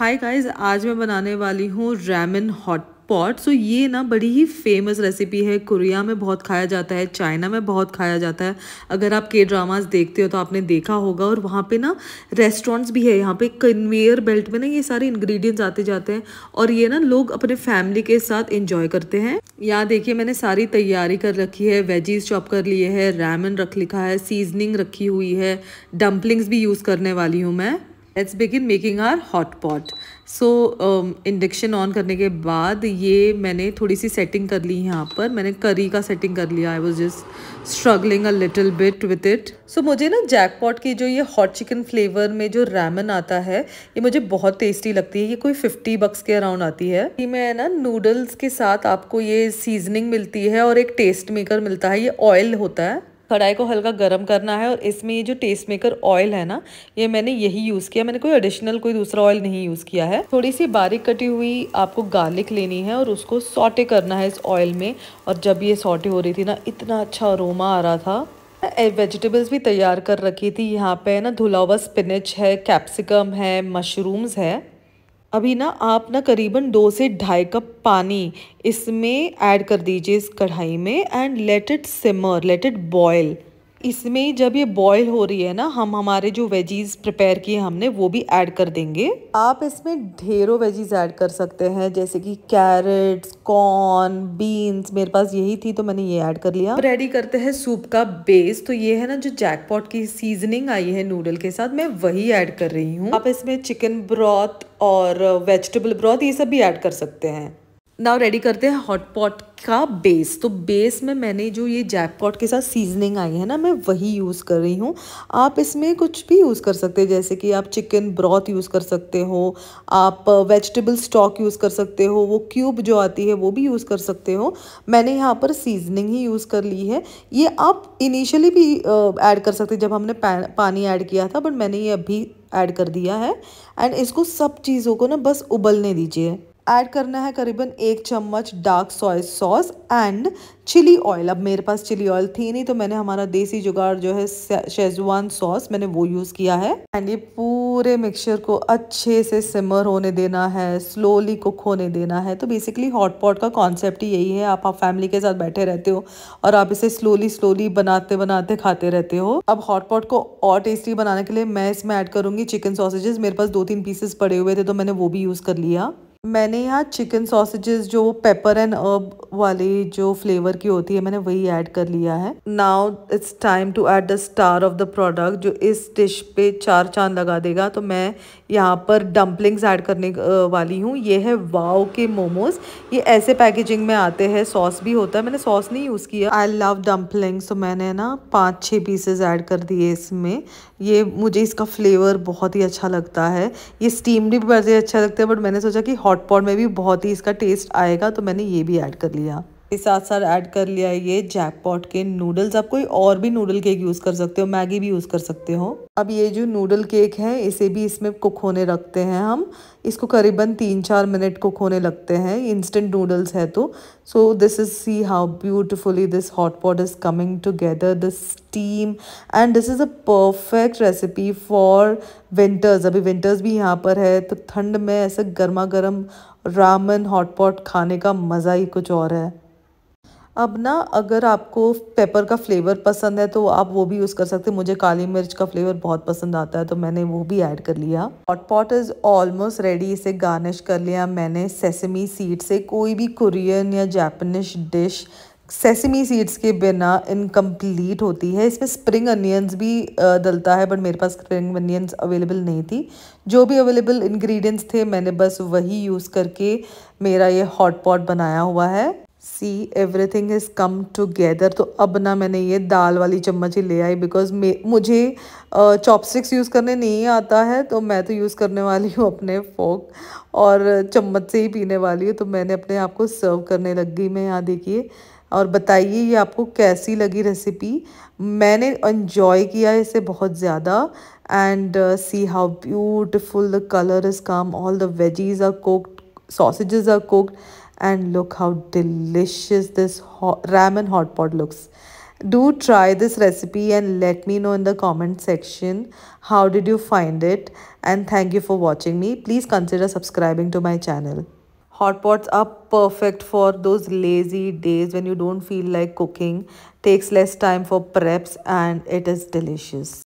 hi guys आज मैं बनाने वाली हूँ रैमन हॉट पॉट सो ये ना बड़ी ही फेमस रेसिपी है कोरिया में बहुत खाया जाता है चाइना में बहुत खाया जाता है अगर आप के ड्रामास देखते हो तो आपने देखा होगा और वहाँ पे ना रेस्टोरेंट्स भी है यहाँ पे कन्वेयर बेल्ट में ना ये सारे इंग्रेडिएंट्स आते जाते हैं और ये ना लोग अपने फैमिली के साथ इंजॉय करते हैं यहाँ देखिए मैंने सारी तैयारी कर रखी है वेजीज चॉप कर लिए है रैमन रख लिखा है सीजनिंग रखी हुई है डम्पलिंग्स भी यूज़ करने वाली हूँ मैं let's begin making our hot pot so induction on करने के बाद ये मैंने थोड़ी सी सेटिंग कर ली यहाँ पर मैंने करी का सेटिंग कर लिया I was just struggling a little bit with it so मुझे ना जैक पॉट की जो ये हॉट चिकन फ्लेवर में जो रैमन आता है ये मुझे बहुत टेस्टी लगती है ये कोई फिफ्टी बक्स के अराउंड आती है ये मैं ना नूडल्स के साथ आपको ये सीजनिंग मिलती है और एक टेस्ट मेकर मिलता है ये ऑयल होता है कढ़ाई को हल्का गर्म करना है और इसमें ये जो टेस्ट मेकर ऑयल है ना ये मैंने यही यूज़ किया मैंने कोई एडिशनल कोई दूसरा ऑयल नहीं यूज़ किया है थोड़ी सी बारीक कटी हुई आपको गार्लिक लेनी है और उसको सॉटे करना है इस ऑयल में और जब ये सॉटे हो रही थी ना इतना अच्छा अरोमा आ रहा था वेजिटेबल्स भी तैयार कर रखी थी यहाँ पे ना धुला हुआ स्पिनच है कैप्सिकम है मशरूम्स है अभी ना आप ना करीबन दो से ढाई कप पानी इसमें ऐड कर दीजिए इस कढ़ाई में and let it simmer let it boil इसमें जब ये बॉईल हो रही है ना हम हमारे जो वेजीज प्रिपेयर किए हमने वो भी ऐड कर देंगे आप इसमें ढेरों वेजीज ऐड कर सकते हैं जैसे कि कैरेट्स कॉर्न बीन्स मेरे पास यही थी तो मैंने ये ऐड कर लिया रेडी करते हैं सूप का बेस तो ये है ना जो जैकपॉट की सीजनिंग आई है नूडल के साथ मैं वही ऐड कर रही हूँ आप इसमें चिकन ब्रॉथ और वेजिटेबल ब्रॉथ ये सब भी ऐड कर सकते हैं नाउ रेडी करते हैं हॉटपॉट का बेस तो बेस में मैंने जो ये जैकपॉट के साथ सीजनिंग आई है ना मैं वही यूज़ कर रही हूँ आप इसमें कुछ भी यूज़ कर सकते हैं जैसे कि आप चिकन ब्रॉथ यूज़ कर सकते हो आप वेजिटेबल स्टॉक यूज़ कर सकते हो वो क्यूब जो आती है वो भी यूज़ कर सकते हो मैंने यहाँ पर सीजनिंग ही यूज़ कर ली है ये आप इनिशियली भी ऐड कर सकते जब हमने पानी ऐड किया था बट मैंने ये अभी ऐड कर दिया है एंड इसको सब चीज़ों को ना बस उबलने दीजिए ऐड करना है करीबन एक चम्मच dark soy sauce and chilli oil अब मेरे पास चिली ऑयल थी नहीं तो मैंने हमारा देसी जुगाड़ जो है शेजवान सॉस मैंने वो यूज़ किया है एंड ये पूरे मिक्सचर को अच्छे से सिमर होने देना है स्लोली कुक होने देना है तो बेसिकली हॉट पॉट का कॉन्सेप्ट ही यही है आप आप फैमिली के साथ बैठे रहते हो और आप इसे स्लोली स्लोली बनाते बनाते खाते रहते हो अब हॉट पॉट को और टेस्टी बनाने के लिए मैं इसमें ऐड करूँगी चिकन सॉसेजेस मेरे पास दो तीन पीसेस पड़े हुए थे तो मैंने वो भी यूज़ कर लिया मैंने यहाँ चिकन सॉसेजेस जो पेपर एंड अर्ब वाली जो फ्लेवर की होती है मैंने वही ऐड कर लिया है now it's time to add the star of the product जो इस डिश पे चार चांद लगा देगा तो मैं यहाँ पर डम्पलिंग्स ऐड करने वाली हूँ ये है वाओ के मोमोज ये ऐसे पैकेजिंग में आते हैं सॉस भी होता है मैंने सॉस नहीं यूज़ किया आई लव डम्पलिंग्स तो मैंने ना पाँच छः पीसेज ऐड कर दिए इसमें ये मुझे इसका फ्लेवर बहुत ही अच्छा लगता है ये स्टीम भी ही अच्छा लगता है बट मैंने सोचा कि हॉट हॉट पॉट में भी बहुत ही इसका टेस्ट आएगा तो मैंने ये भी ऐड कर लिया के साथ साथ ऐड कर लिया है ये जैकपॉट के नूडल्स आप कोई और भी नूडल केक यूज़ कर सकते हो मैगी भी यूज़ कर सकते हो अब ये जो नूडल केक है इसे भी इसमें कुक होने रखते हैं हम इसको करीबन तीन चार मिनट कुक होने लगते हैं इंस्टेंट नूडल्स है तो so this is see how beautifully this hot pot is coming together this steam and this is a perfect recipe for winters अभी विंटर्स भी यहाँ पर है तो ठंड में ऐसे गर्मा गर्म रामन हॉट पॉट खाने का मज़ा ही कुछ और है अब ना अगर आपको पेपर का फ्लेवर पसंद है तो आप वो भी यूज़ कर सकते हैं मुझे काली मिर्च का फ्लेवर बहुत पसंद आता है तो मैंने वो भी ऐड कर लिया hot pot is almost ready इसे गार्निश कर लिया मैंने सेसमी सीड से कोई भी कुरियन या जापनिश डिश सेसमी सीड्स के बिना इनकम्प्लीट होती है इसमें स्प्रिंग अनियंस भी डलता है बट मेरे पास स्प्रिंग अनियंस अवेलेबल नहीं थी जो भी अवेलेबल इंग्रेडिएंट्स थे मैंने बस वही यूज़ करके मेरा ये हॉट पॉट बनाया हुआ है see everything is come together तो अब ना मैंने ये दाल वाली चम्मच ही ले आई बिकॉज मुझे चॉपस्टिक्स यूज़ करने नहीं आता है तो मैं तो यूज़ करने वाली हूँ अपने फोक और चम्मच से ही पीने वाली हूँ तो मैंने अपने आप को सर्व करने लग गई मैं यहाँ देखिए और बताइए ये आपको कैसी लगी रेसिपी मैंने इन्जॉय किया इसे बहुत ज़्यादा and see how beautiful the colour is come all the veggies are cooked sausages are cooked and look how delicious this hot, ramen hot pot looks do try this recipe and let me know in the comment section how did you find it and thank you for watching me please consider subscribing to my channel hot pots are perfect for those lazy days when you don't feel like cooking takes less time for preps and it is delicious